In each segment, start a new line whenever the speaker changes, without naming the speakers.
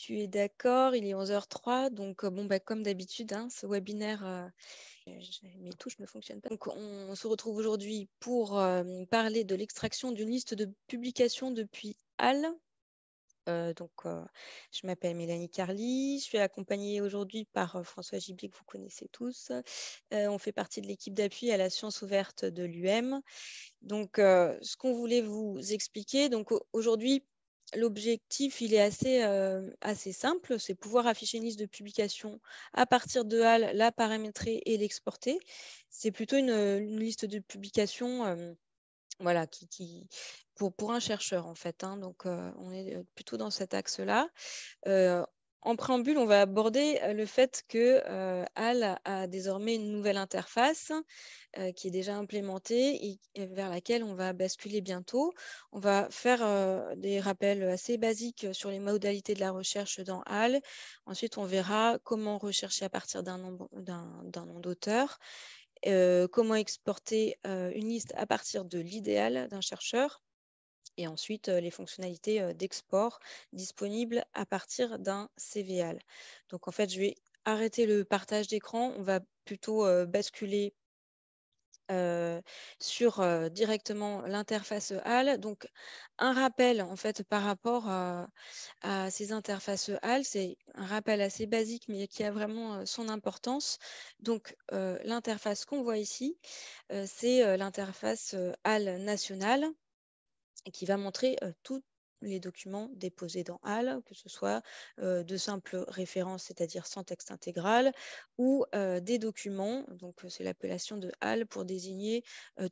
Tu es d'accord, il est 11h03, donc euh, bon, bah, comme d'habitude, hein, ce webinaire, euh, mes touches ne fonctionnent pas. Donc, on se retrouve aujourd'hui pour euh, parler de l'extraction d'une liste de publications depuis HAL. donc, je m'appelle Mélanie Carly, je suis accompagnée aujourd'hui par François Gibier, que vous connaissez tous. on fait partie de l'équipe d'appui à la science ouverte de l'UM. Donc, ce qu'on voulait vous expliquer, donc aujourd'hui, l'objectif, il est assez, euh, assez simple, c'est pouvoir afficher une liste de publications à partir de HAL, la paramétrer et l'exporter. C'est plutôt une, liste de publications euh, voilà, qui, pour, pour, un chercheur, en fait. Hein. donc, euh, on est plutôt dans cet axe-là. En préambule, on va aborder euh, le fait que HAL euh, a désormais une nouvelle interface euh, qui est déjà implémentée et vers laquelle on va basculer bientôt. On va faire des rappels assez basiques sur les modalités de la recherche dans HAL. Ensuite, on verra comment rechercher à partir d'un nom d'auteur, comment exporter une liste à partir de l'idéal d'un chercheur et ensuite les fonctionnalités d'export disponibles à partir d'un CVAL. Donc en fait, je vais arrêter le partage d'écran, on va plutôt basculer sur directement l'interface HAL. Donc, un rappel en fait par rapport à, ces interfaces HAL, c'est un rappel assez basique mais qui a vraiment son importance. Donc, l'interface qu'on voit ici, c'est l'interface HAL nationale qui va montrer tous les documents déposés dans HAL, que ce soit de simples références, c'est-à-dire sans texte intégral, ou des documents, donc c'est l'appellation de HAL pour désigner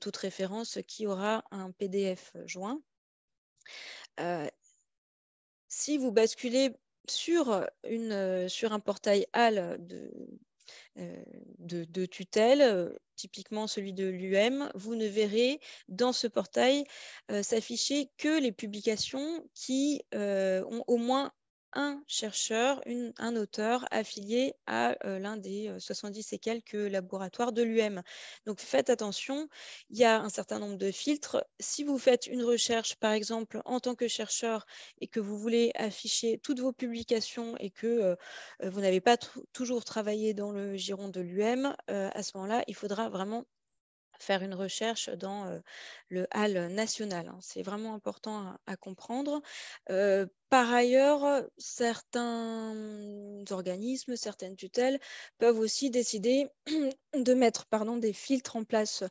toute référence qui aura un PDF joint. si vous basculez sur, une, sur un portail HAL de, euh, de, tutelle, euh, typiquement celui de l'UM, vous ne verrez dans ce portail euh, s'afficher que les publications qui ont au moins un chercheur, un auteur affilié à euh, l'un des 70 euh, et quelques laboratoires de l'UM. Donc faites attention, il y a un certain nombre de filtres. Si vous faites une recherche, par exemple, en tant que chercheur et que vous voulez afficher toutes vos publications et que euh, vous n'avez pas toujours travaillé dans le giron de l'UM, à ce moment-là, il faudra vraiment faire une recherche dans le hall national. Hein. C'est vraiment important à, comprendre. par ailleurs, certains organismes, certaines tutelles peuvent aussi décider de mettre pardon, des filtres en place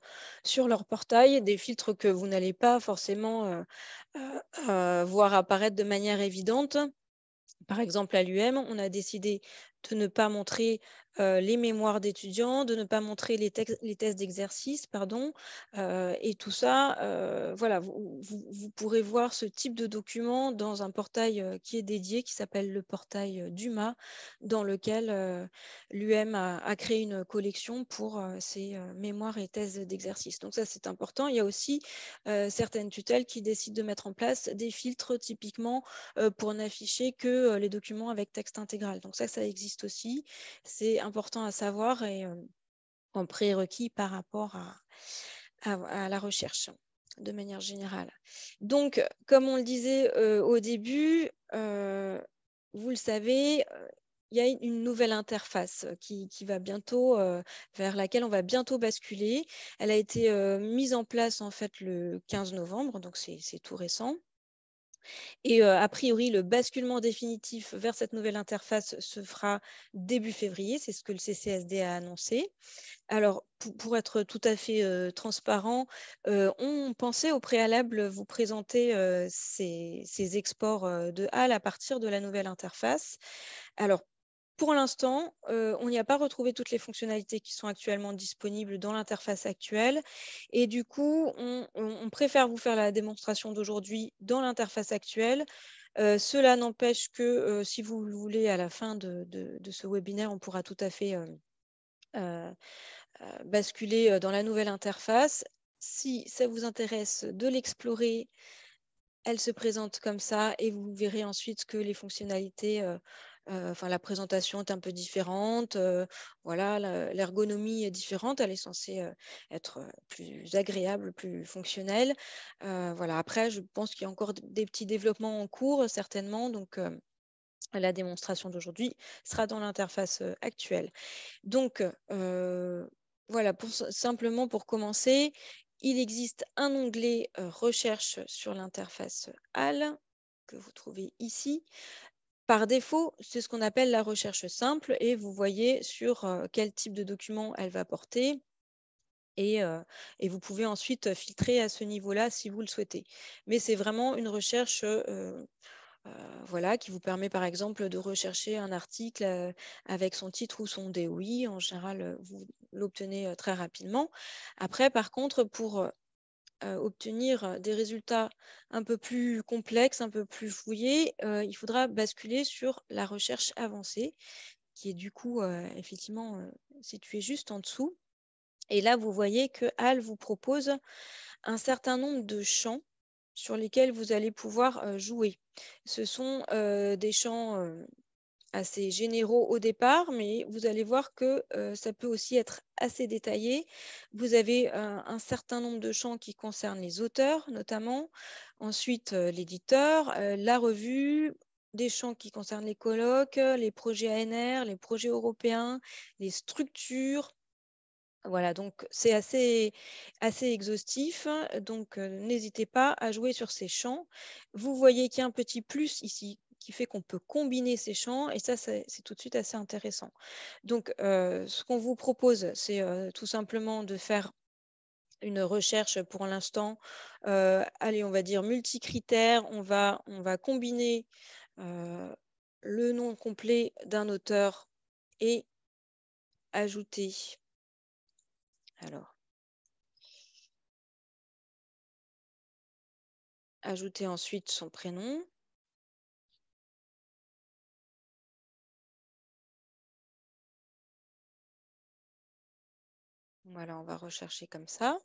sur leur portail, des filtres que vous n'allez pas forcément euh, euh, voir apparaître de manière évidente. Par exemple, à l'UM, on a décidé de ne pas montrer les mémoires d'étudiants, de ne pas montrer les, les tests d'exercice, pardon, et tout ça, voilà, vous, pourrez voir ce type de document dans un portail qui est dédié, qui s'appelle le portail Duma, dans lequel l'UM a, créé une collection pour ses mémoires et thèses d'exercice. Donc ça, c'est important. Il y a aussi certaines tutelles qui décident de mettre en place des filtres typiquement pour n'afficher que les documents avec texte intégral. Donc ça, ça existe aussi. C'est important à savoir et euh, en prérequis par rapport à, la recherche de manière générale. Donc, comme on le disait euh, au début, euh, vous le savez, il y a une nouvelle interface qui, va bientôt, vers laquelle on va bientôt basculer. Elle a été mise en place en fait le 15 novembre, donc c'est tout récent. Et euh, a priori, le basculement définitif vers cette nouvelle interface se fera début février, c'est ce que le CCSD a annoncé. Alors, pour, être tout à fait euh, transparent, euh, on pensait au préalable vous présenter ces, exports de HAL à partir de la nouvelle interface. Alors, pour l'instant, euh, on n'y a pas retrouvé toutes les fonctionnalités qui sont actuellement disponibles dans l'interface actuelle. Et du coup, on, préfère vous faire la démonstration d'aujourd'hui dans l'interface actuelle. Euh, cela n'empêche que euh, si vous le voulez, à la fin de, ce webinaire, on pourra tout à fait basculer dans la nouvelle interface. Si ça vous intéresse de l'explorer, elle se présente comme ça et vous verrez ensuite que les fonctionnalités euh, enfin, la présentation est un peu différente, euh, voilà, l'ergonomie est différente, elle est censée euh, être plus agréable, plus fonctionnelle. voilà. Après, je pense qu'il y a encore des petits développements en cours, certainement. Donc, la démonstration d'aujourd'hui sera dans l'interface actuelle. Donc, voilà, simplement pour commencer, il existe un onglet recherche sur l'interface HAL que vous trouvez ici, par défaut, c'est ce qu'on appelle la recherche simple et vous voyez sur quel type de document elle va porter. Et, vous pouvez ensuite filtrer à ce niveau-là si vous le souhaitez. Mais c'est vraiment une recherche voilà, qui vous permet par exemple de rechercher un article avec son titre ou son DOI. En général, vous l'obtenez très rapidement. Après, par contre, pour euh, obtenir euh, des résultats un peu plus complexes, un peu plus fouillés, euh, il faudra basculer sur la recherche avancée, qui est du coup effectivement située juste en dessous. Et là, vous voyez que HAL vous propose un certain nombre de champs sur lesquels vous allez pouvoir jouer. Ce sont des champs assez généraux au départ, mais vous allez voir que euh, ça peut aussi être assez détaillé. Vous avez euh, un certain nombre de champs qui concernent les auteurs, notamment, ensuite euh, l'éditeur, la revue, des champs qui concernent les colloques, les projets ANR, les projets européens, les structures. Voilà, donc c'est assez, assez exhaustif, hein, donc n'hésitez pas à jouer sur ces champs. Vous voyez qu'il y a un petit plus ici qui fait qu'on peut combiner ces champs, et ça, c'est tout de suite assez intéressant. Donc, euh, ce qu'on vous propose, c'est euh, tout simplement de faire une recherche pour l'instant, euh, allez, on va dire multicritères, on va, on va combiner le nom complet d'un auteur et ajouter.
Alors, ajouter ensuite son prénom.
Voilà, on va rechercher comme ça.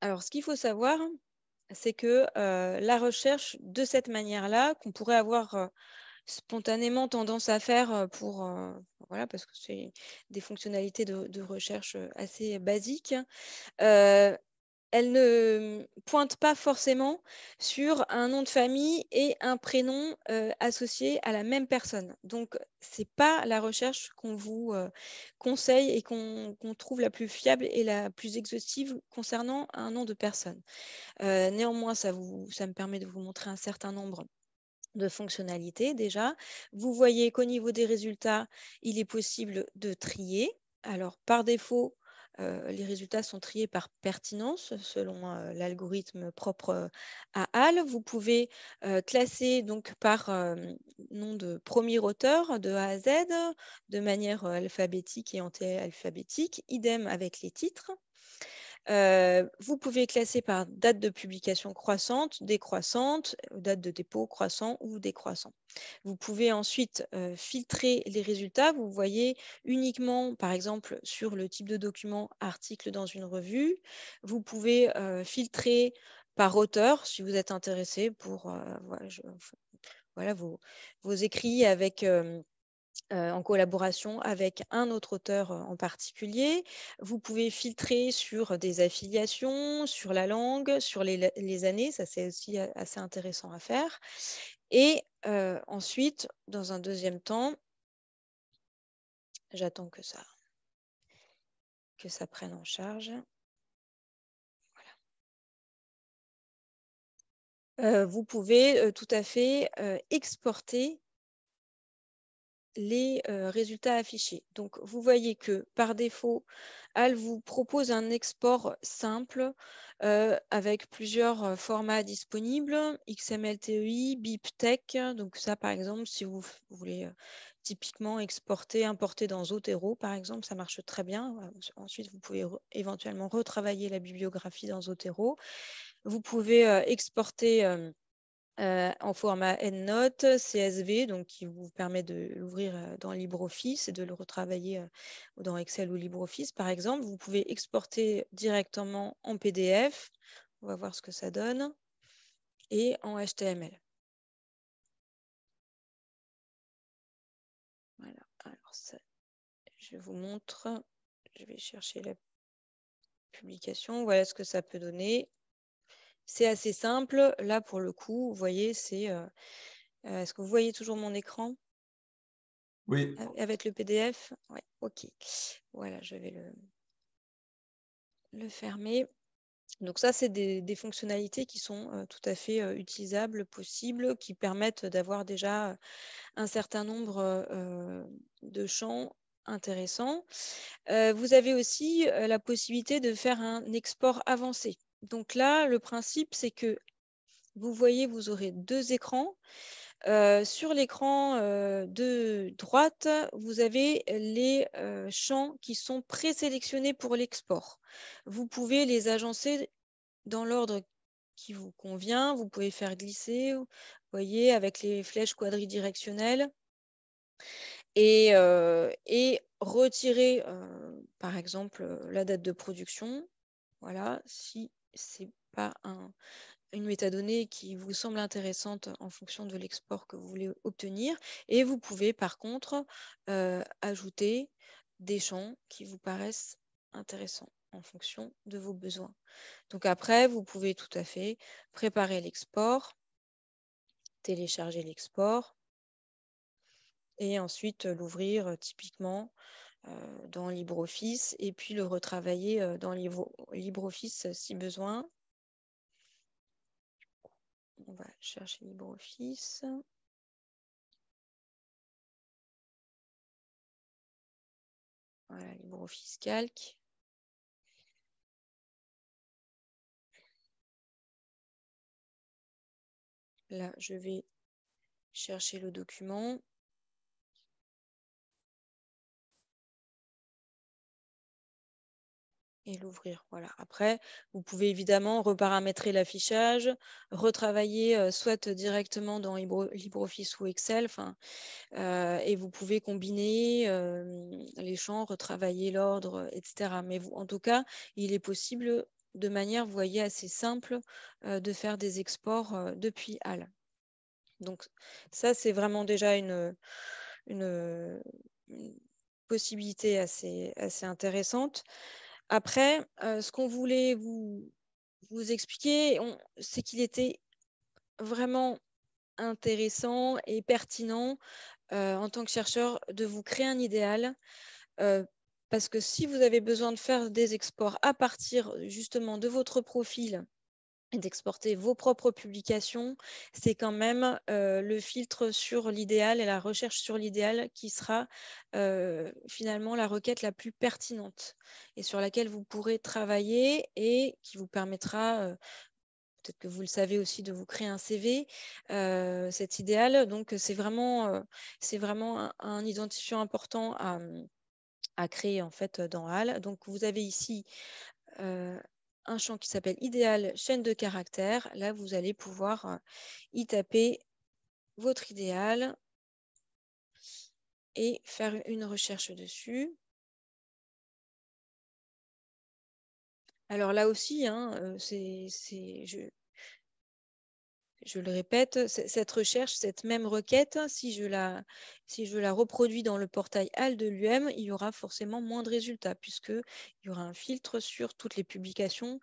Alors, ce qu'il faut savoir, c'est que euh, la recherche de cette manière-là, qu'on pourrait avoir euh, spontanément tendance à faire euh, pour, parce que c'est des fonctionnalités de recherche assez basiques, elle ne pointe pas forcément sur un nom de famille et un prénom associés euh, associé à la même personne. Donc, ce n'est pas la recherche qu'on vous euh, conseille et qu'on trouve la plus fiable et la plus exhaustive concernant un nom de personne. Euh, néanmoins, ça, ça me permet de vous montrer un certain nombre de fonctionnalités déjà. Vous voyez qu'au niveau des résultats, il est possible de trier. Alors, par défaut, euh, les résultats sont triés par pertinence selon euh, l'algorithme propre euh, à HAL. Vous pouvez classer donc par nom de premier auteur de A à Z de manière alphabétique et anti-alphabétique, idem avec les titres vous pouvez classer par date de publication croissante, décroissante, euh, date de dépôt croissant ou décroissant. Vous pouvez ensuite filtrer les résultats. Vous voyez uniquement, par exemple, sur le type de document article dans une revue. Vous pouvez filtrer par auteur si vous êtes intéressé pour voilà, vos, vos, écrits avec euh, en collaboration avec un autre auteur euh, en particulier. Vous pouvez filtrer sur euh, des affiliations, sur la langue, sur les, années, ça c'est aussi assez intéressant à faire. Et ensuite, dans un deuxième temps,
j'attends que ça, que ça prenne en charge. vous pouvez tout à fait
exporter les euh, résultats affichés. Donc, vous voyez que par défaut, AL vous propose un export simple euh, avec plusieurs euh, formats disponibles, XML TEI, Donc, ça, par exemple, si vous, voulez typiquement exporter, importer dans Zotero, par exemple, ça marche très bien. Ensuite, vous pouvez éventuellement retravailler la bibliographie dans Zotero. Vous pouvez exporter euh, en format EndNote, CSV, qui vous permet de l'ouvrir euh, dans LibreOffice et de le retravailler euh, dans Excel ou LibreOffice, par exemple. Vous pouvez exporter directement en PDF. On va voir ce que ça donne. Et en HTML. Voilà. Alors je vous montre. Je vais chercher la publication. Voilà ce que ça peut donner. C'est assez simple. Là, pour le coup, vous voyez, c'est... Euh, euh, est-ce que vous voyez toujours mon écran Oui. Avec le PDF Oui, ok. Voilà, je vais le, fermer. Donc ça, c'est des, fonctionnalités qui sont euh, tout à fait utilisables, possibles, qui permettent d'avoir déjà un certain nombre de champs intéressants. vous avez aussi la possibilité de faire un export avancé. Donc là, le principe, c'est que vous voyez, vous aurez deux écrans. Euh, sur l'écran euh, de droite, vous avez les euh, champs qui sont présélectionnés pour l'export. Vous pouvez les agencer dans l'ordre qui vous convient. Vous pouvez faire glisser, vous voyez, avec les flèches quadridirectionnelles. Et, et retirer, par exemple, la date de production. Voilà, si c'est pas une métadonnée qui vous semble intéressante en fonction de l'export que vous voulez obtenir. Et vous pouvez par contre euh, ajouter des champs qui vous paraissent intéressants en fonction de vos besoins. Donc après, vous pouvez tout à fait préparer l'export, télécharger l'export et ensuite l'ouvrir euh, typiquement euh, dans LibreOffice et puis le retravailler euh, dans LibreOffice si besoin. On va chercher LibreOffice.
Voilà, LibreOffice Calque. Là, je vais chercher le document.
et l'ouvrir. Voilà. Après, vous pouvez évidemment reparamétrer l'affichage, retravailler euh, soit directement dans LibreOffice ou Excel, euh, et vous pouvez combiner euh, les champs, retravailler l'ordre, etc. Mais en tout cas, il est possible de manière, vous voyez, assez simple de faire des exports depuis HAL. Donc ça, c'est vraiment déjà une, une, possibilité assez intéressante. Après, euh, ce qu'on voulait vous, expliquer, c'est qu'il était vraiment intéressant et pertinent euh, en tant que chercheur de vous créer un idéal. Euh, parce que si vous avez besoin de faire des exports à partir justement de votre profil d'exporter vos propres publications, c'est quand même euh, le filtre sur l'idéal et la recherche sur l'idéal qui sera euh, finalement la requête la plus pertinente et sur laquelle vous pourrez travailler et qui vous permettra euh, peut-être que vous le savez aussi, de vous créer un CV, cet idéal. Donc, c'est vraiment, c'est vraiment un, identifiant important à, créer en fait dans HAL. Donc, vous avez ici un champ qui s'appelle idéal chaîne de caractères. Là, vous allez pouvoir euh, y taper votre idéal et faire une recherche
dessus. Alors là aussi, hein,
euh, c'est, je le répète, cette recherche, cette même requête, hein, si je, la, reproduis dans le portail HAL de l'UM, il y aura forcément moins de résultats, puisqu'il y aura un filtre sur toutes les publications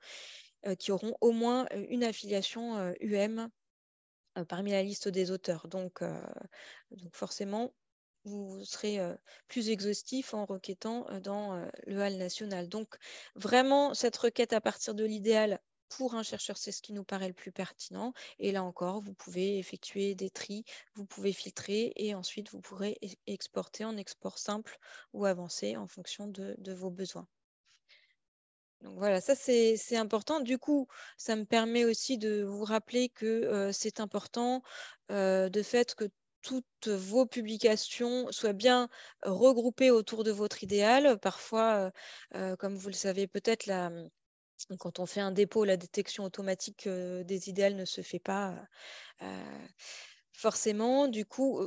euh, qui auront au moins euh, une affiliation UM parmi la liste des auteurs. Donc, forcément, vous serez plus exhaustif en requêtant dans le HAL national. Donc, vraiment, cette requête à partir de l'idéal, pour un chercheur, c'est ce qui nous paraît le plus pertinent. Et là encore, vous pouvez effectuer des tris, vous pouvez filtrer et ensuite vous pourrez e-, exporter en export simple ou avancé en fonction de, vos besoins. Donc voilà, ça c'est important. Du coup, ça me permet aussi de vous rappeler que euh, c'est important euh, de fait que toutes vos publications soient bien regroupées autour de votre idéal. Parfois, euh, comme vous le savez peut-être, la, quand on fait un dépôt, la détection automatique des idéales ne se fait pas forcément. Du coup,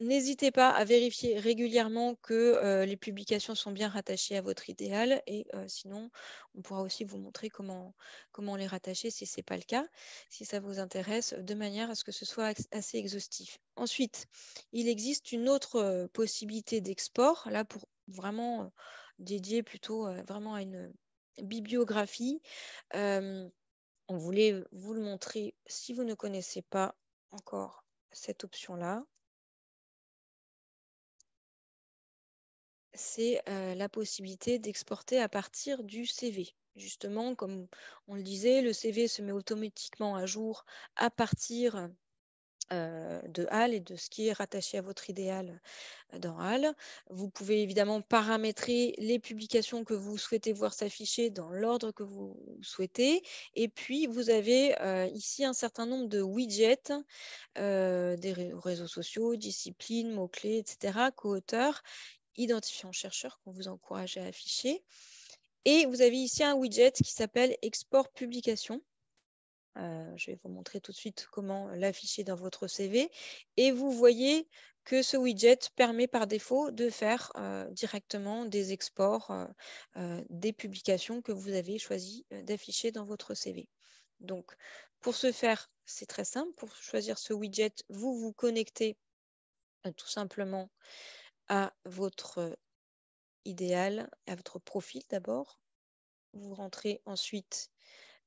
n'hésitez pas à vérifier régulièrement que les publications sont bien rattachées à votre idéal. Et sinon, on pourra aussi vous montrer comment, comment les rattacher si ce n'est pas le cas, si ça vous intéresse, de manière à ce que ce soit assez exhaustif. Ensuite, il existe une autre possibilité d'export, là pour vraiment dédier plutôt vraiment à une, bibliographie. Euh, on voulait vous le montrer si vous ne connaissez pas encore
cette option-là. c'est
euh, la possibilité d'exporter à partir du CV. Justement, comme on le disait, le CV se met automatiquement à jour à partir euh, de HAL et de ce qui est rattaché à votre idéal euh, dans HAL. Vous pouvez évidemment paramétrer les publications que vous souhaitez voir s'afficher dans l'ordre que vous souhaitez. Et puis, vous avez euh, ici un certain nombre de widgets, des réseaux sociaux, disciplines, mots-clés, etc., co-auteurs, identifiants chercheurs qu'on vous encourage à afficher. Et vous avez ici un widget qui s'appelle Export publication euh, je vais vous montrer tout de suite comment l'afficher dans votre CV. Et vous voyez que ce widget permet par défaut de faire euh, directement des exports euh, des publications que vous avez choisi d'afficher dans votre CV. Donc, pour ce faire, c'est très simple. Pour choisir ce widget, vous vous connectez tout simplement à votre idéal, à votre profil d'abord. Vous rentrez ensuite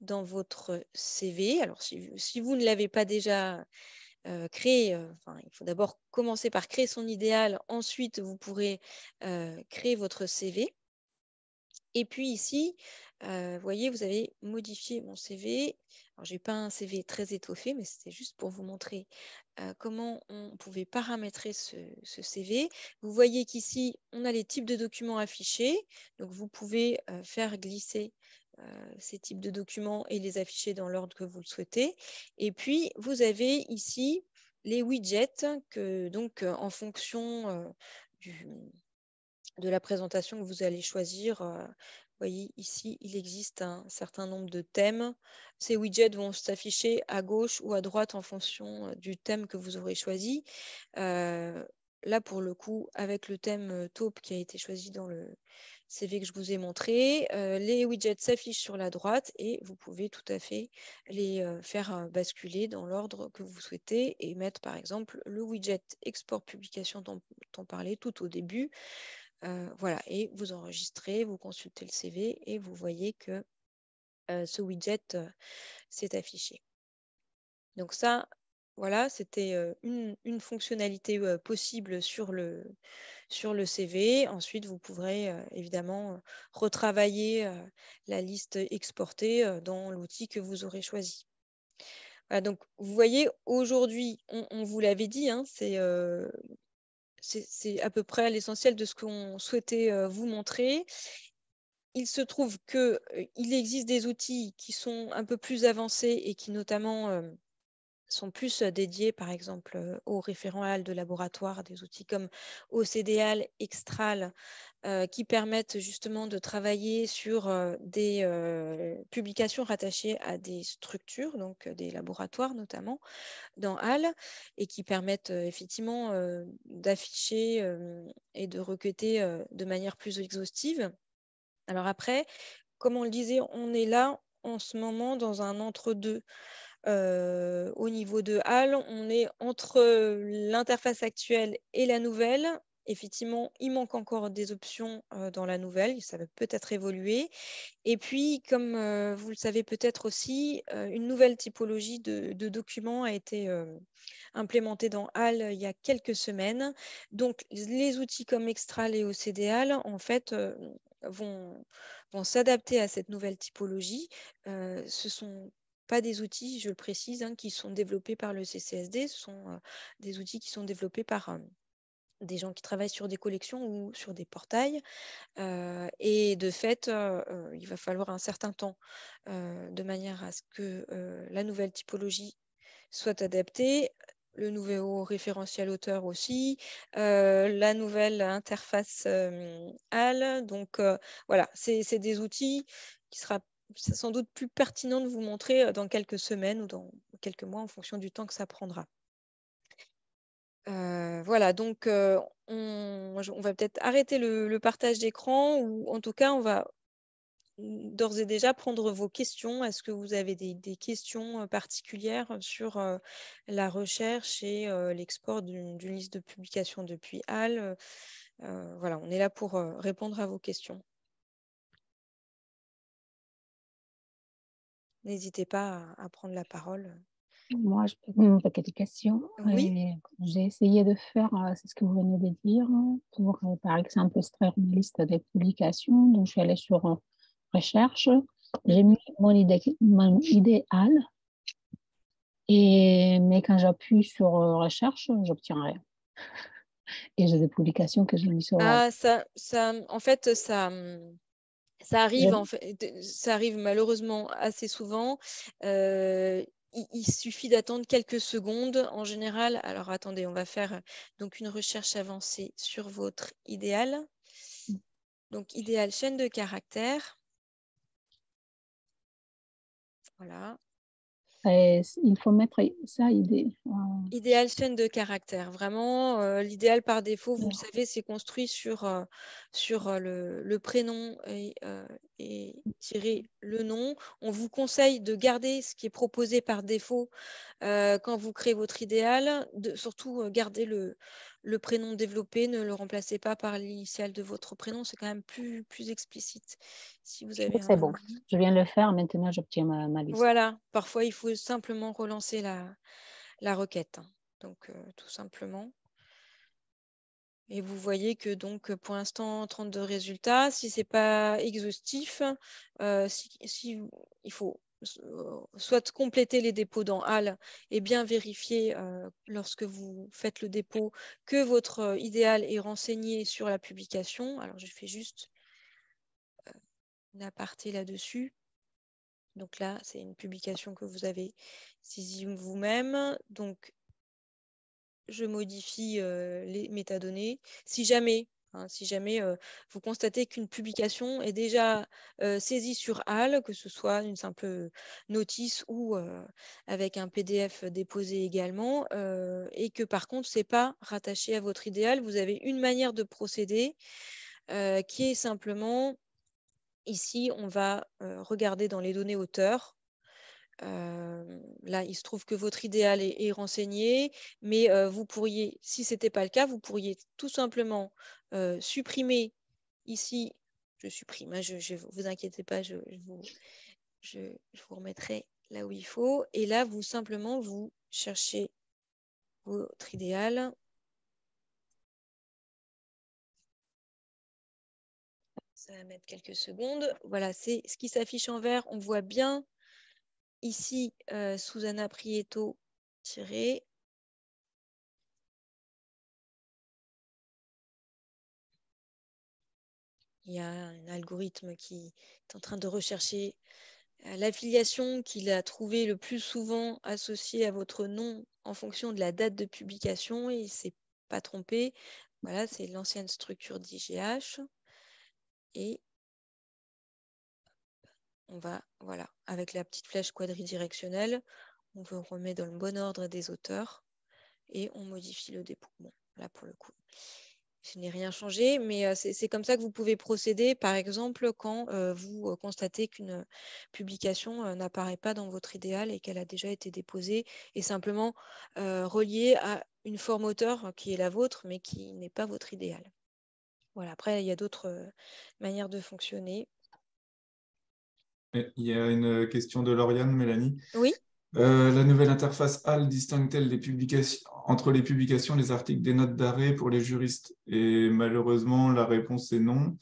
dans votre CV. Alors, si, vous ne l'avez pas déjà euh, créé, euh, il faut d'abord commencer par créer son idéal. Ensuite, vous pourrez euh, créer votre CV. Et puis ici, vous voyez, vous avez modifié mon CV. Alors, n'ai pas un CV très étoffé, mais c'était juste pour vous montrer comment on pouvait paramétrer ce CV. Vous voyez qu'ici, on a les types de documents affichés. Donc, vous pouvez faire glisser euh, ces types de documents et les afficher dans l'ordre que vous le souhaitez. Et puis, vous avez ici les widgets que, donc, euh, en fonction euh, de la présentation que vous allez choisir, vous voyez ici, il existe un certain nombre de thèmes. Ces widgets vont s'afficher à gauche ou à droite en fonction du thème que vous aurez choisi. là, pour le coup, avec le thème taupe qui a été choisi dans le, CV que je vous ai montré. Euh, les widgets s'affichent sur la droite et vous pouvez tout à fait les euh, faire euh, basculer dans l'ordre que vous souhaitez et mettre par exemple le widget export publication dont on parlait tout au début. voilà, et vous enregistrez, vous consultez le CV et vous voyez que ce widget s'est affiché. Donc ça, voilà, c'était une, fonctionnalité possible sur le, sur le CV. Ensuite, vous pourrez évidemment retravailler la liste exportée dans l'outil que vous aurez choisi. Voilà, donc vous voyez, aujourd'hui, on, vous l'avait dit, hein, c'est à peu près l'essentiel de ce qu'on souhaitait vous montrer il se trouve qu'il il existe des outils qui sont un peu plus avancés et qui notamment sont plus dédiés, par exemple, aux référents HAL de laboratoire, des outils comme OCDAL, Extral, qui permettent justement de travailler sur des publications rattachées à des structures, donc des laboratoires notamment, dans HAL, et qui permettent effectivement d'afficher et de requêter de manière plus exhaustive. Alors après, comme on le disait, on est là en ce moment dans un entre-deux au niveau de HAL, on est entre l'interface actuelle et la nouvelle. Effectivement, il manque encore des options dans la nouvelle, ça va peut-être évoluer. Et puis, comme vous le savez peut-être aussi, une nouvelle typologie de, documents a été implémentée dans HAL il y a quelques semaines. Donc, les outils comme Extral et OCDHAL, en fait, vont, vont s'adapter à cette nouvelle typologie. ce sont pas des outils, je le précise, hein, qui sont développés par le CCSD, ce sont des outils qui sont développés par des gens qui travaillent sur des collections ou sur des portails. et de fait, il va falloir un certain temps de manière à ce que la nouvelle typologie soit adaptée le nouveau référentiel auteur aussi, la nouvelle interface AL. Donc voilà, c'est des outils qui seront c'est sans doute plus pertinent de vous montrer euh, dans quelques semaines ou dans quelques mois en fonction du temps que ça prendra. Euh, voilà, donc euh, on, va peut-être arrêter le, partage d'écran ou en tout cas, on va d'ores et déjà prendre vos questions. Est-ce que vous avez des, questions particulières sur la recherche et l'export d'une liste de publications depuis HAL Voilà, on est là pour
répondre à vos questions.
n'hésitez pas à, prendre la parole.
Moi, je peux poser quelques questions. J'ai essayé de faire, euh, c'est ce que vous venez de dire, hein, pour euh, par exemple extraire une liste des publications. Donc, je suis allée sur euh, recherche. J'ai mis mon, idée, mon idéal. Et, mais quand j'appuie sur recherche, j'obtiens rien. Et j'ai des publications que j'ai mises sur. Ah,
ça, en fait, ça hum, ça arrive, en fait, ça arrive malheureusement assez souvent. il, suffit d'attendre quelques secondes en général. Alors attendez, on va faire donc une recherche avancée sur votre idéal. Mmh. Donc idéal chaîne de caractère. Voilà
il faut mettre ça idée.
Idéal chaîne de caractère. Vraiment, euh, l'idéal par défaut, vous le savez, c'est construit sur, euh, sur euh, le, prénom et, tirer le nom. On vous conseille de garder ce qui est proposé par défaut quand vous créez votre idéal, surtout garder le, le prénom développé, ne le remplacez pas par l'initiale de votre prénom, c'est quand même plus, plus explicite. Si vous avez c'est bon,
je viens de le faire, maintenant j'obtiens ma, liste.
Voilà, parfois il faut simplement relancer la, la requête, hein. donc euh, tout simplement. Et vous voyez que donc pour l'instant 32 résultats, si ce n'est pas exhaustif, euh, si, il faut euh, soit compléter les dépôts dans HAL et bien vérifier euh, lorsque vous faites le dépôt que votre euh, idéal est renseigné sur la publication. Alors, je fais juste une un aparté là-dessus. Donc là, c'est une publication que vous avez saisie vous-même. Donc, je modifie les métadonnées. Si jamais Hein, si jamais vous constatez qu'une publication est déjà saisie sur HAL, que ce soit une simple notice ou avec un PDF déposé également, et que par contre, ce n'est pas rattaché à votre idéal, vous avez une manière de procéder qui est simplement, ici, on va regarder dans les données auteurs, là, il se trouve que votre idéal est, renseigné, mais vous pourriez, si ce n'était pas le cas, vous pourriez tout simplement supprimer ici, je supprime, ne hein, je, vous inquiétez pas, je, vous, je, vous, remettrai là où il faut. Et là, vous simplement, vous cherchez votre idéal. Ça va mettre quelques secondes. Voilà, c'est ce qui s'affiche en vert. On voit bien Ici, euh, Susanna Prieto, tiré. Il y a un algorithme qui est en train de rechercher euh, l'affiliation qu'il a trouvée le plus souvent associée à votre nom en fonction de la date de publication et il ne s'est pas trompé. Voilà, c'est l'ancienne structure d'IGH. Et on va, voilà, avec la petite flèche quadridirectionnelle, on remet dans le bon ordre des auteurs et on modifie le dépôt. là pour le coup, je n'ai rien changé, mais euh, c'est comme ça que vous pouvez procéder, par exemple, quand euh, vous euh, constatez qu'une publication n'apparaît pas dans votre idéal et qu'elle a déjà été déposée et simplement reliée à une forme auteur qui est la vôtre, mais qui n'est pas votre idéal. Voilà, après, il y a d'autres manières de fonctionner.
Il y a une question de Lauriane, Mélanie. Oui. Euh, la nouvelle interface HAL distingue-t-elle publications, entre les publications, les articles des notes d'arrêt pour les juristes Et malheureusement, la réponse est non.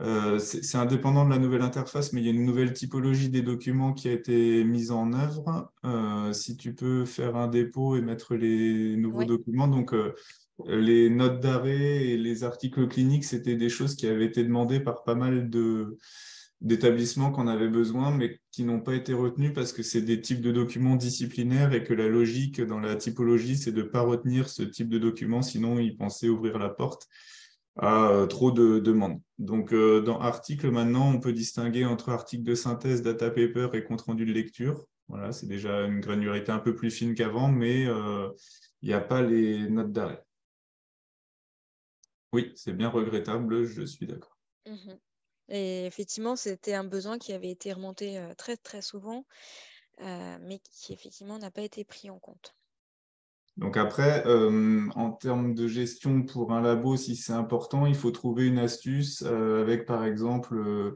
Euh, c'est indépendant de la nouvelle interface, mais il y a une nouvelle typologie des documents qui a été mise en œuvre. Euh, si tu peux faire un dépôt et mettre les nouveaux documents, donc les notes d'arrêt et les articles cliniques, c'était des choses qui avaient été demandées par pas mal de d'établissements qu'on avait besoin, mais qui n'ont pas été retenus parce que c'est des types de documents disciplinaires et que la logique dans la typologie, c'est de ne pas retenir ce type de document, sinon ils pensaient ouvrir la porte à euh, trop de demandes. Donc, euh, dans article, maintenant, on peut distinguer entre article de synthèse, data paper et compte rendu de lecture. Voilà, c'est déjà une granularité un peu plus fine qu'avant, mais euh, il n'y a pas les notes d'arrêt. Oui, c'est bien regrettable, je suis d'accord.
Mmh et effectivement, c'était un besoin qui avait été remonté très très souvent, mais qui effectivement n'a pas été pris en compte.
Donc après, en termes de gestion pour un labo, si c'est important, il faut trouver une astuce avec par exemple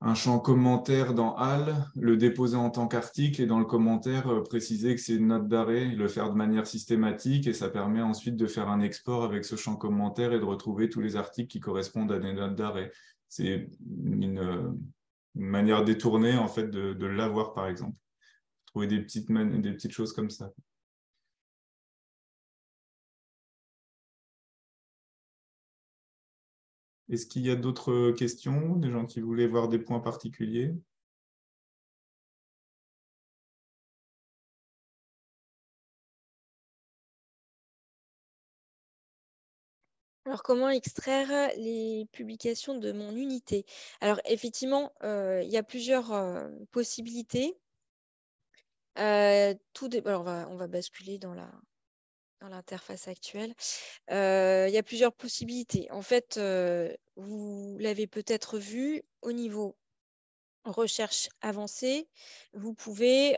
un champ commentaire dans HAL, le déposer en tant qu'article et dans le commentaire préciser que c'est une note d'arrêt, le faire de manière systématique et ça permet ensuite de faire un export avec ce champ commentaire et de retrouver tous les articles qui correspondent à des notes d'arrêt c'est une, manière détournée en fait de, l'avoir par exemple.
Trouver des petites, des petites choses comme ça. Est-ce qu'il y a d'autres questions, des gens qui voulaient voir des points particuliers
comment extraire les publications de mon unité Alors, effectivement, il y a plusieurs possibilités. tout on, va, basculer dans l'interface actuelle. il y a plusieurs possibilités. En fait, vous l'avez peut-être vu au niveau recherche avancée, vous pouvez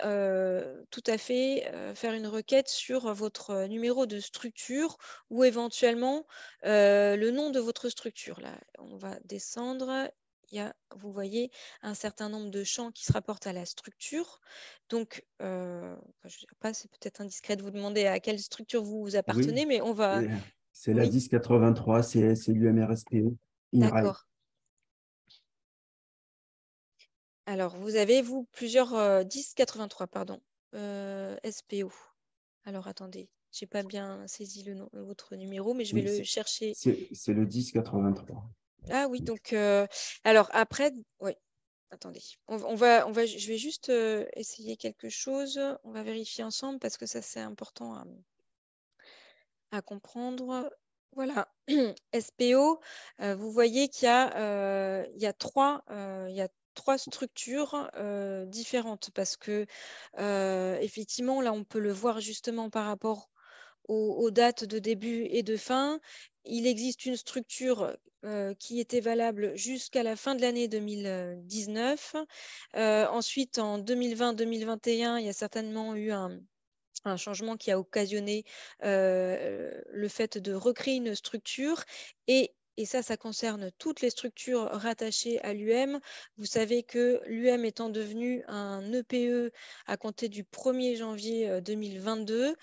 tout à fait faire une requête sur votre numéro de structure ou éventuellement le nom de votre structure. Là, on va descendre. Il y a, vous voyez, un certain nombre de champs qui se rapportent à la structure. Donc, je sais pas, c'est peut-être indiscret de vous demander à quelle structure vous, appartenez, mais on va... C'est
la 1083,
c'est l'UMRSPE. E.
D'accord. Alors, vous avez, vous, plusieurs 1083, euh, pardon, euh, SPO. Alors, attendez, je n'ai pas bien saisi euh, votre numéro, mais je vais le chercher. C'est
le 1083.
Ah oui, donc, alors après, oui, attendez, on, va, on va, je vais juste essayer quelque chose, on va vérifier ensemble parce que ça, c'est important à, comprendre. Voilà, SPO, vous voyez qu'il y, a, il a trois. il y a trois structures différentes parce que effectivement, là, on peut le voir justement par rapport aux, dates de début et de fin. Il existe une structure qui était valable jusqu'à la fin de l'année 2019. ensuite, en 2020-2021, il y a certainement eu un, changement qui a occasionné le fait de recréer une structure et et ça, ça concerne toutes les structures rattachées à l'UM. Vous savez que l'UM étant devenu un EPE e à compter du 1er janvier 2022, euh,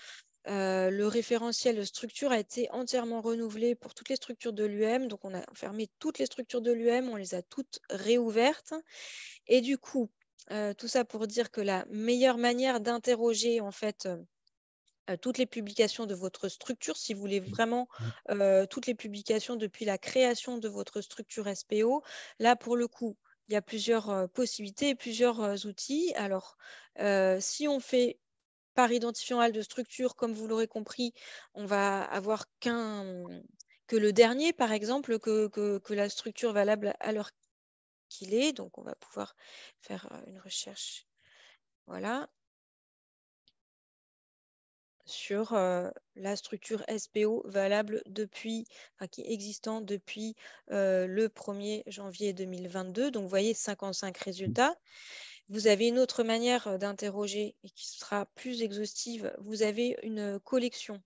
euh, le référentiel structure a été entièrement renouvelé pour toutes les structures de l'UM. Donc, on a fermé toutes les structures de l'UM, on les a toutes réouvertes. Et du coup, euh, tout ça pour dire que la meilleure manière d'interroger en fait euh, toutes les publications de votre structure, si vous voulez mmh. vraiment mmh. Euh, toutes les publications depuis la création de votre structure SPO. Là, pour le coup, il y a plusieurs euh, possibilités, plusieurs outils. Alors, si on fait par identifiant al de structure, comme vous l'aurez compris, on va avoir qu'un que le dernier, par exemple, que, que la structure valable à l'heure qu'il est. Donc, on va pouvoir faire une recherche. Voilà sur euh, la structure SPO valable depuis, qui est existant depuis euh, le 1er janvier 2022. Donc, vous voyez 55 résultats. Vous avez une autre manière euh, d'interroger et qui sera plus exhaustive. Vous avez une collection.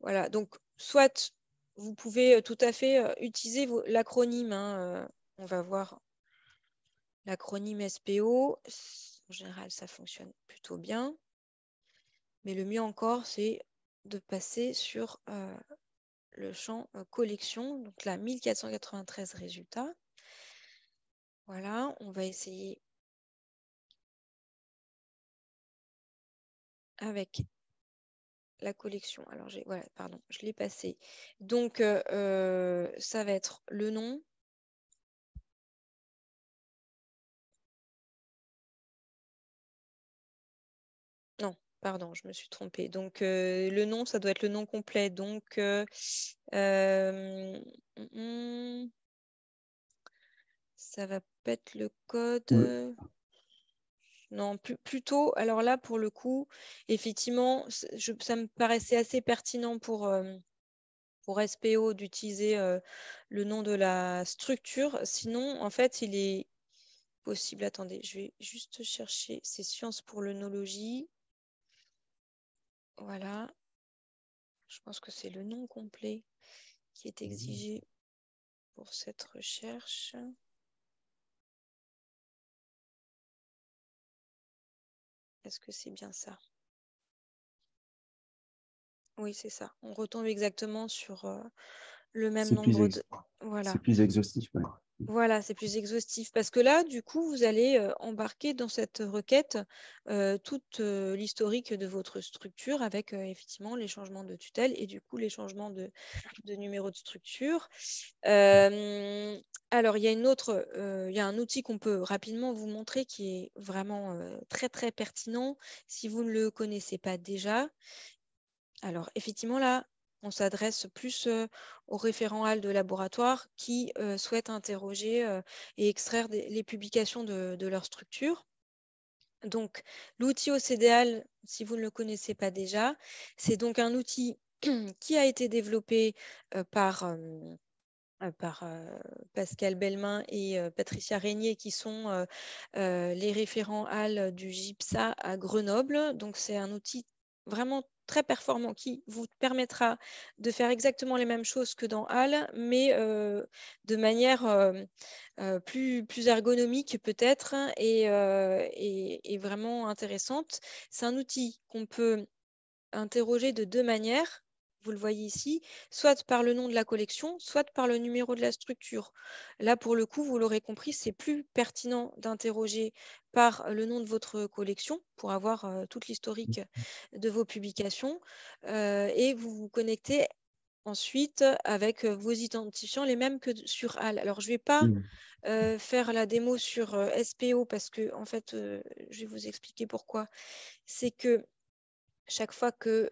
voilà, donc soit vous pouvez tout à fait utiliser l'acronyme. Hein, on va voir l'acronyme SPO. En général, ça fonctionne plutôt bien. Mais le mieux encore, c'est de passer sur euh, le champ euh, collection. Donc là, 1493 résultats. Voilà, on va essayer
avec la collection. Alors, voilà, pardon, je l'ai passé. Donc, euh, ça va être le nom,
Pardon, je me suis trompée. Donc, euh, le nom, ça doit être le nom complet. Donc, euh, euh, mm, mm. ça va peut être le code. Non, plutôt, alors là, pour le coup, effectivement, ça me paraissait assez pertinent pour, pour SPO d'utiliser le nom de la structure. Sinon, en fait, il est possible. Attendez, je vais juste chercher. C'est Sciences pour l'onologie. Voilà.
Je pense que c'est le nom complet qui est mmh. exigé
pour cette recherche.
Est-ce que c'est bien ça
Oui, c'est ça. On retombe exactement sur euh, le même nombre de. Voilà. C'est plus exhaustif. Voilà, c'est plus exhaustif parce que là, du coup, vous allez euh, embarquer dans cette requête euh, toute euh, l'historique de votre structure avec effectivement les changements de tutelle et du coup les changements de, de numéro de structure. alors, il y a une autre, il y a un outil qu'on peut rapidement vous montrer qui est vraiment très très pertinent si vous ne le connaissez pas déjà. Alors, effectivement, là, on s'adresse plus aux référents HAL de laboratoire qui souhaitent interroger et extraire les publications de, leur structure. Donc, l'outil OCDAL, si vous ne le connaissez pas déjà, c'est donc un outil qui a été développé par euh, Pascal Bellemin et Patricia Régnier, qui sont euh, les référents HAL du GIPSA à Grenoble. Donc, c'est un outil vraiment très performant qui vous permettra de faire exactement les mêmes choses que dans HAL, mais euh, de manière euh, euh, plus, ergonomique peut-être et vraiment intéressante. C'est un outil qu'on peut interroger de deux manières vous le voyez ici, soit par le nom de la collection, soit par le numéro de la structure. Là, pour le coup, vous l'aurez compris, c'est plus pertinent d'interroger par le nom de votre collection pour avoir euh, toute l'historique de vos publications euh, et vous vous connectez ensuite avec vos identifiants les mêmes que sur HAL. Alors je ne vais pas mmh euh, faire la démo sur SPO parce que en fait je vais vous expliquer pourquoi. C'est que chaque fois que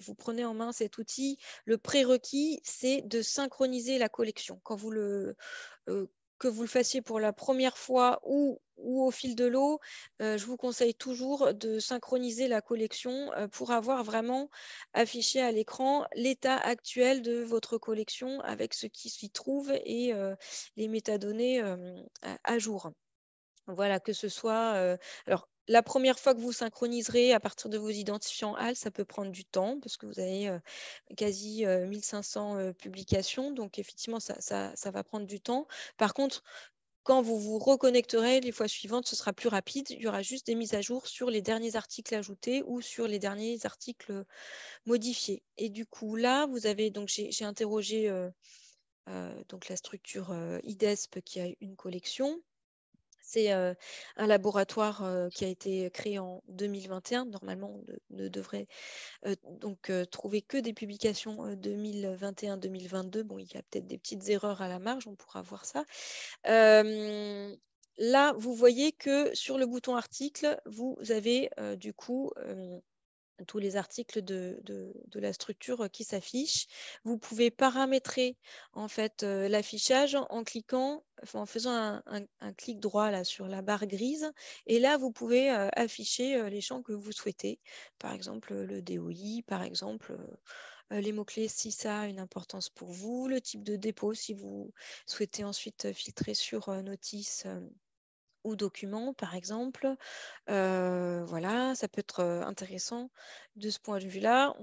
vous prenez en main cet outil, le prérequis, c'est de synchroniser la collection. Quand vous le, que vous le fassiez pour la première fois ou, ou au fil de l'eau, je vous conseille toujours de synchroniser la collection pour avoir vraiment affiché à l'écran l'état actuel de votre collection avec ce qui s'y trouve et les métadonnées à, jour. Voilà, que ce soit. La première fois que vous synchroniserez à partir de vos identifiants HAL, ça peut prendre du temps parce que vous avez euh, quasi 1500 euh, euh, publications. Donc, effectivement, ça, va prendre du temps. Par contre, quand vous vous reconnecterez les fois suivantes, ce sera plus rapide. Il y aura juste des mises à jour sur les derniers articles ajoutés ou sur les derniers articles modifiés. Et du coup, là, vous avez donc j'ai interrogé donc la structure IDESP qui a une collection c'est un laboratoire qui a été créé en 2021. Normalement, on ne devrait donc trouver que des publications 2021-2022. Bon, il y a peut-être des petites erreurs à la marge, on pourra voir ça. là, vous voyez que sur le bouton article, vous avez du coup tous les articles de, la structure qui s'affichent. Vous pouvez paramétrer en fait l'affichage en cliquant en faisant un, clic droit là, sur la barre grise. Et là, vous pouvez euh, afficher euh, les champs que vous souhaitez. Par exemple, le DOI, par exemple, euh, les mots-clés si ça a une importance pour vous, le type de dépôt si vous souhaitez ensuite filtrer sur notice ou documents, par exemple. voilà, ça peut être intéressant de ce point de vue-là.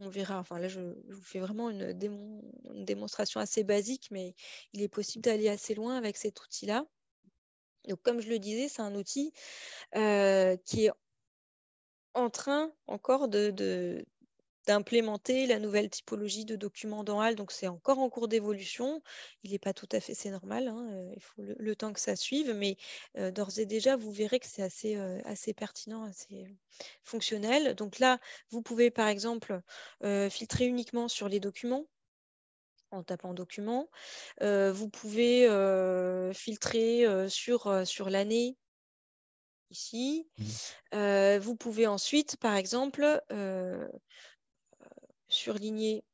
On, verra. Enfin, là, je, vous fais vraiment une, démonstration assez basique, mais il est possible d'aller assez loin avec cet outil-là. Donc, comme je le disais, c'est un outil qui est en train encore de, d'implémenter la nouvelle typologie de documents dans HAL. Donc, c'est encore en cours d'évolution. Il n'est pas tout à fait, c'est normal, hein, euh, il faut le, temps que ça suive, mais euh, d'ores et déjà, vous verrez que c'est assez, euh, assez pertinent, assez fonctionnel. Donc là, vous pouvez, par exemple, filtrer uniquement sur les documents en tapant documents. vous pouvez filtrer sur, sur l'année, ici. Mmh. vous pouvez ensuite, par exemple, surligner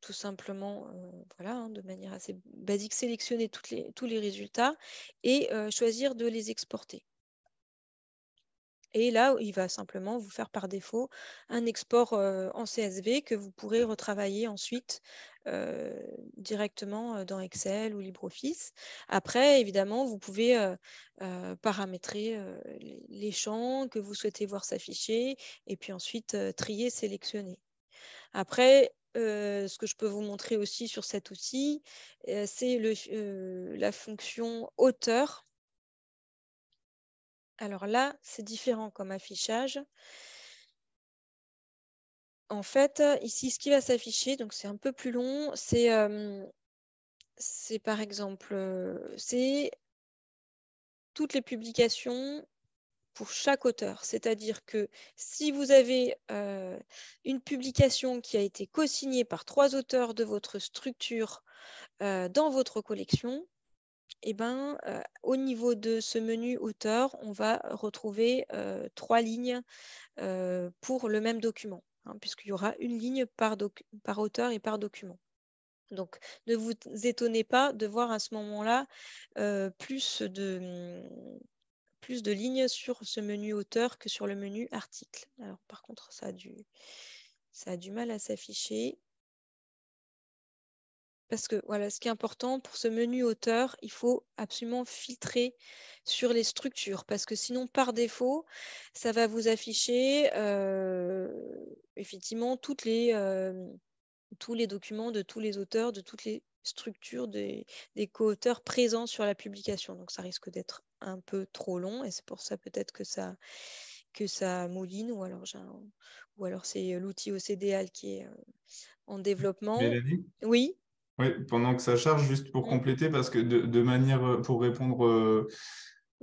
tout simplement, euh, voilà, hein, de manière assez basique, sélectionner toutes les, tous les résultats et euh, choisir de les exporter. Et là, il va simplement vous faire par défaut un export euh, en CSV que vous pourrez retravailler ensuite directement dans Excel ou LibreOffice. Après, évidemment, vous pouvez paramétrer les champs que vous souhaitez voir s'afficher et puis ensuite trier, sélectionner. Après, euh, ce que je peux vous montrer aussi sur cet outil, euh, c'est euh, la fonction auteur. Alors là, c'est différent comme affichage. En fait, ici, ce qui va s'afficher, donc c'est un peu plus long, c'est par exemple, c'est toutes les publications pour chaque auteur. C'est-à-dire que si vous avez euh, une publication qui a été co-signée par trois auteurs de votre structure euh, dans votre collection, eh ben, euh, au niveau de ce menu auteur, on va retrouver trois lignes pour le même document, hein, puisqu'il y aura une ligne par, auteur et par document. Donc, ne vous étonnez pas de voir à ce moment-là plus de, plus de lignes sur ce menu auteur que sur le menu article. Alors par contre, ça a du, ça a du mal à s'afficher. Parce que voilà, ce qui est important pour ce menu auteur, il faut absolument filtrer sur les structures. Parce que sinon, par défaut, ça va vous afficher euh, effectivement les, euh, tous les documents de tous les auteurs, de toutes les structure des, co-auteurs présents sur la publication. Donc ça risque d'être un peu trop long et c'est pour ça peut-être que ça, que ça mouline ou alors, ou alors c'est l'outil OCDAL qui est euh, en développement. Mélanie oui.
Oui, pendant que ça charge, juste pour mm. compléter, parce que de, manière, euh, pour répondre euh,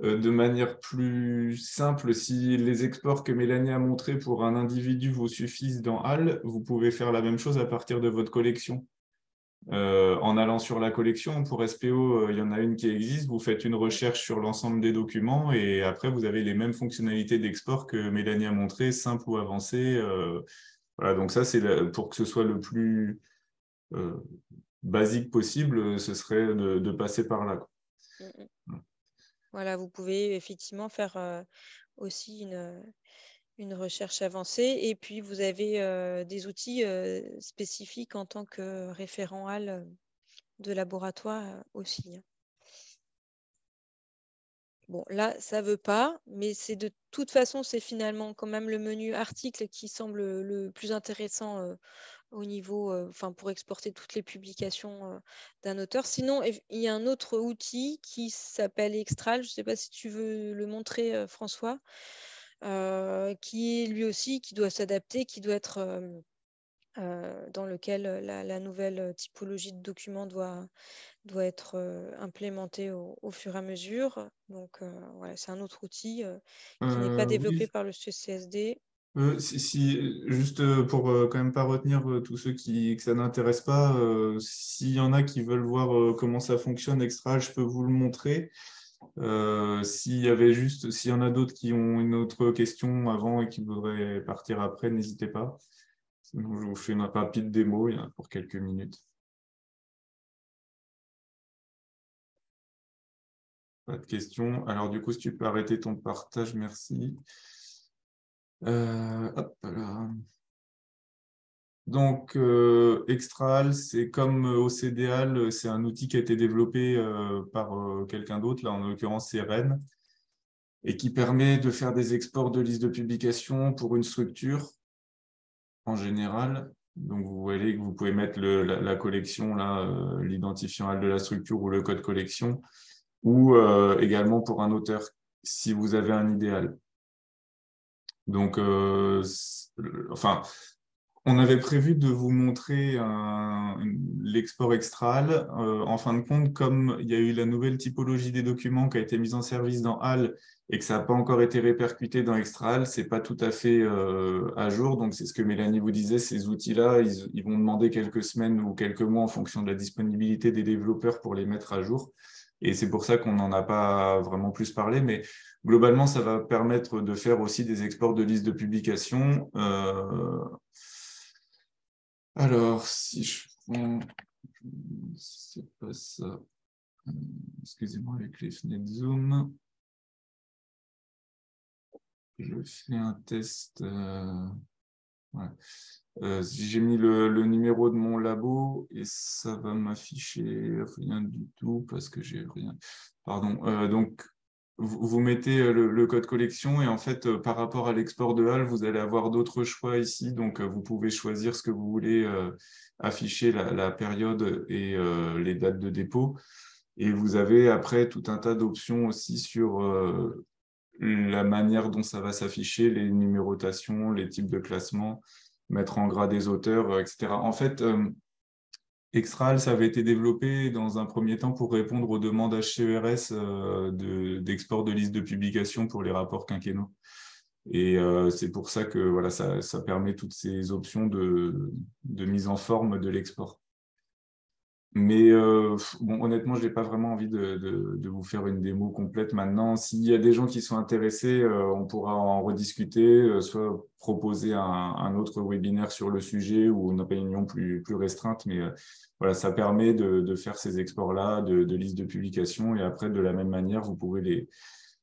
de manière plus simple, si les exports que Mélanie a montrés pour un individu vous suffisent dans HAL, vous pouvez faire la même chose à partir de votre collection. Euh, en allant sur la collection, pour SPO, euh, il y en a une qui existe, vous faites une recherche sur l'ensemble des documents et après, vous avez les mêmes fonctionnalités d'export que Mélanie a montré, simple ou avancées. Euh, voilà, donc ça, c'est pour que ce soit le plus basique possible, ce serait de, passer par là.
Mm, mm. Voilà, vous pouvez effectivement faire aussi une, une recherche avancée. Et puis, vous avez euh, des outils euh, spécifiques en tant que référent euh, de laboratoire aussi. Hein. Bon, là, ça veut pas, mais c'est de toute façon, c'est finalement quand même le menu article qui semble le plus intéressant au niveau, enfin, pour exporter toutes les publications d'un auteur. Sinon, il y a un autre outil qui s'appelle Extral. Je ne sais pas si tu veux le montrer, François. Euh, qui lui aussi qui doit s'adapter, qui doit être euh, euh, dans lequel la, nouvelle typologie de documents doit, doit être implémentée au, fur et à mesure. Donc voilà, c'est un autre outil qui n'est pas développé par le CCSD.
juste pour quand même pas retenir tous ceux qui que ça n'intéresse pas, s'il y en a qui veulent voir comment ça fonctionne extra, je peux vous le montrer. Euh, s'il y avait juste, s'il y en a d'autres qui ont une autre question avant et qui voudraient partir après, n'hésitez pas.
Sinon, je vous fais une rapide démo pour quelques minutes. Pas de questions. Alors, du coup, si tu peux arrêter ton partage, merci. Euh, hop là.
Donc, euh, Extraal, c'est comme euh, OCDAL, c'est un outil qui a été développé euh, par quelqu'un d'autre, là en l'occurrence c'est et qui permet de faire des exports de listes de publications pour une structure en général. Donc, vous voyez que vous pouvez mettre la, la, collection, l'identifiant de la structure ou le code collection, ou également pour un auteur si vous avez un idéal. Donc, enfin, on avait prévu de vous montrer l'export extral. Euh, en fin de compte, comme il y a eu la nouvelle typologie des documents qui a été mise en service dans HAL et que ça n'a pas encore été répercuté dans Extral, ce n'est pas tout à fait euh, à jour. Donc, c'est ce que Mélanie vous disait, ces outils-là, ils, vont demander quelques semaines ou quelques mois en fonction de la disponibilité des développeurs pour les mettre à jour. Et c'est pour ça qu'on n'en a pas vraiment plus parlé. Mais globalement, ça va permettre de faire aussi des exports de listes de publications. Euh,
alors, si je prends. C'est pas ça. Euh, excusez-moi avec les fenêtres Zoom. Je fais un test. Euh,
euh, j'ai mis le, numéro de mon labo et ça va m'afficher rien du tout parce que j'ai rien. Pardon. donc, vous, mettez euh, le, code collection et en fait, euh, par rapport à l'export de HAL, vous allez avoir d'autres choix ici. Donc, euh, vous pouvez choisir ce que vous voulez afficher, la, la, période et les dates de dépôt. Et vous avez après tout un tas d'options aussi sur la manière dont ça va s'afficher, les numérotations, les types de classement, mettre en gras des auteurs, etc. En fait, Extral, ça avait été développé dans un premier temps pour répondre aux demandes HCERS euh, d'export de, liste listes de publication pour les rapports quinquennaux. Et euh, c'est pour ça que voilà, ça, permet toutes ces options de mise en forme de l'export. Mais euh, honnêtement, je n'ai pas vraiment envie de, vous faire une démo complète maintenant. S'il y a des gens qui sont intéressés, euh, on pourra en rediscuter, euh, soit proposer un, autre webinaire sur le sujet ou une opinion plus, restreinte. Mais voilà, ça permet de, faire ces exports-là, de, listes de publications. Et après, de la même manière, vous pouvez les,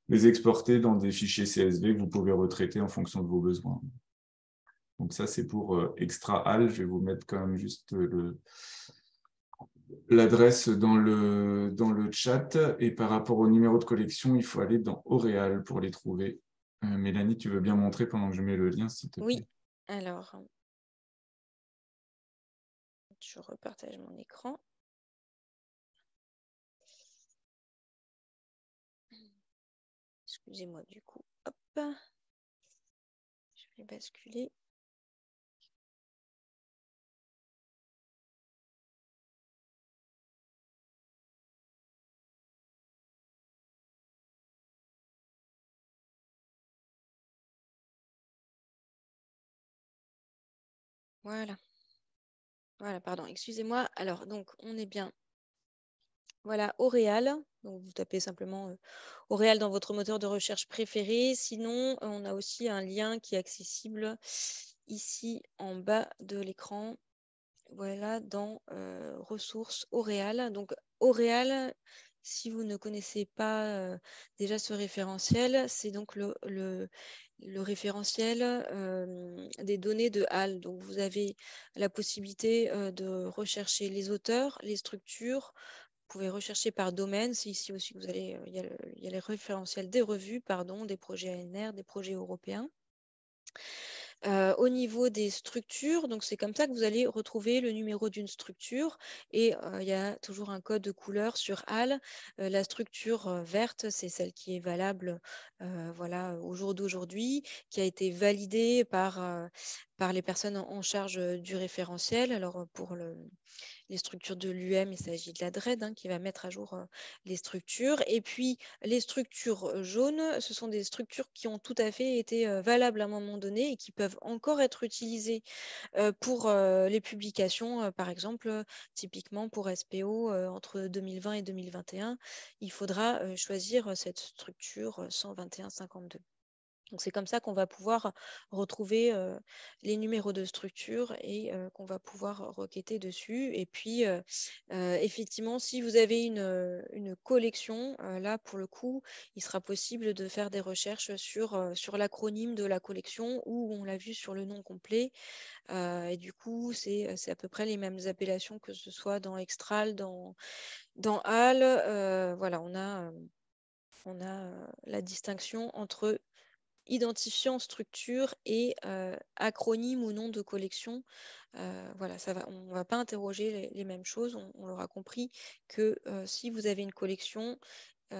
les exporter dans des fichiers CSV que vous pouvez retraiter en fonction de vos besoins. Donc ça, c'est pour Extra Al. Je vais vous mettre quand même juste le l'adresse dans le, dans le chat. Et par rapport au numéro de collection, il faut aller dans Auréal pour les trouver.
Euh, Mélanie, tu veux bien montrer pendant que je mets le lien, s'il te plaît Oui, alors. Je repartage mon écran. Excusez-moi du coup. Hop. Je vais basculer.
Voilà. Voilà, pardon, excusez-moi. Alors, donc, on est bien. Voilà, Auréal. Donc, vous tapez simplement euh, Auréal dans votre moteur de recherche préféré. Sinon, euh, on a aussi un lien qui est accessible ici en bas de l'écran. Voilà, dans euh, ressources Auréal. Donc, Auréal, si vous ne connaissez pas euh, déjà ce référentiel, c'est donc le, référentiel euh, des données de HAL. Donc, vous avez la possibilité euh, de rechercher les auteurs, les structures. Vous pouvez rechercher par domaine. C'est ici aussi que vous allez. Il y, a y a les référentiels des revues, pardon, des projets ANR, des projets européens au niveau des structures, donc c'est comme ça que vous allez retrouver le numéro d'une structure et il y a toujours un code de couleur sur HAL. la structure verte, c'est celle qui est valable voilà, au jour d'aujourd'hui, qui a été validée par par les personnes en charge du référentiel. Alors pour les structures de l'UM, il s'agit de la DRED hein, qui va mettre à jour les structures. Et puis les structures jaunes, ce sont des structures qui ont tout à fait été valables à un moment donné et qui peuvent encore être utilisées pour les publications. Par exemple, typiquement pour SPO entre 2020 et 2021, il faudra choisir cette structure 121-52. Donc c'est comme ça qu'on va pouvoir retrouver les numéros de structure et qu'on va pouvoir requêter dessus. Et puis effectivement, si vous avez une, collection, là pour le coup, il sera possible de faire des recherches sur, sur l'acronyme de la collection ou on l'a vu sur le nom complet. et du coup, c'est à peu près les mêmes appellations que ce soit dans Extral, dans, dans HAL. voilà, on a, on a la distinction entre identifiant structure et euh, acronyme ou nom de collection. Euh, voilà, ça va, on ne va pas interroger les, mêmes choses. On, l'aura compris que euh, si vous avez une collection,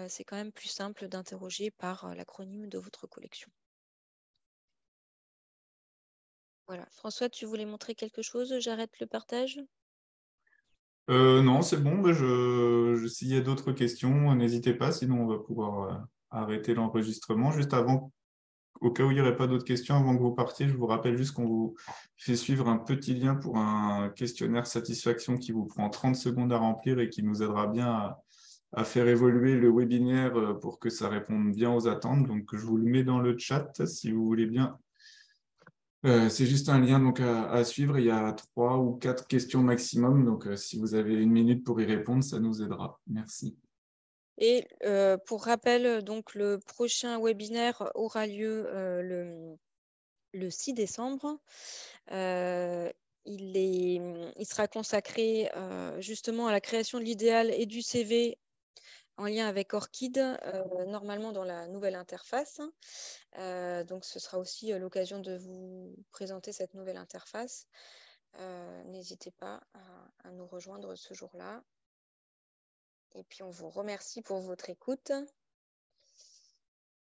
c'est quand même plus simple d'interroger par l'acronyme de votre collection. Voilà. François, tu voulais montrer quelque chose J'arrête le partage
Non, c'est bon. Bah, je,
S'il y a d'autres questions, n'hésitez pas, sinon on va pouvoir arrêter l'enregistrement. Juste avant au cas où il n'y aurait pas d'autres questions avant que vous partiez, je vous rappelle juste qu'on vous fait suivre un petit lien pour un questionnaire satisfaction qui vous prend 30 secondes à remplir et qui nous aidera bien à, faire évoluer le webinaire euh, pour que ça réponde bien aux attentes. Donc, je vous le mets dans le chat si vous voulez bien. Euh, c'est juste un lien donc, à, suivre. Il y a trois ou quatre questions maximum. Donc, euh, si vous avez une minute pour y répondre, ça nous aidera.
Merci. Et pour rappel, donc, le prochain webinaire aura lieu le, 6 décembre. Mmh, il, sera consacré justement à la création de l'idéal et du CV en lien avec Orchid, normalement dans la nouvelle interface. donc, ce sera aussi l'occasion de vous présenter cette nouvelle interface. N'hésitez pas à, nous rejoindre ce jour-là. Et puis on vous remercie pour votre écoute.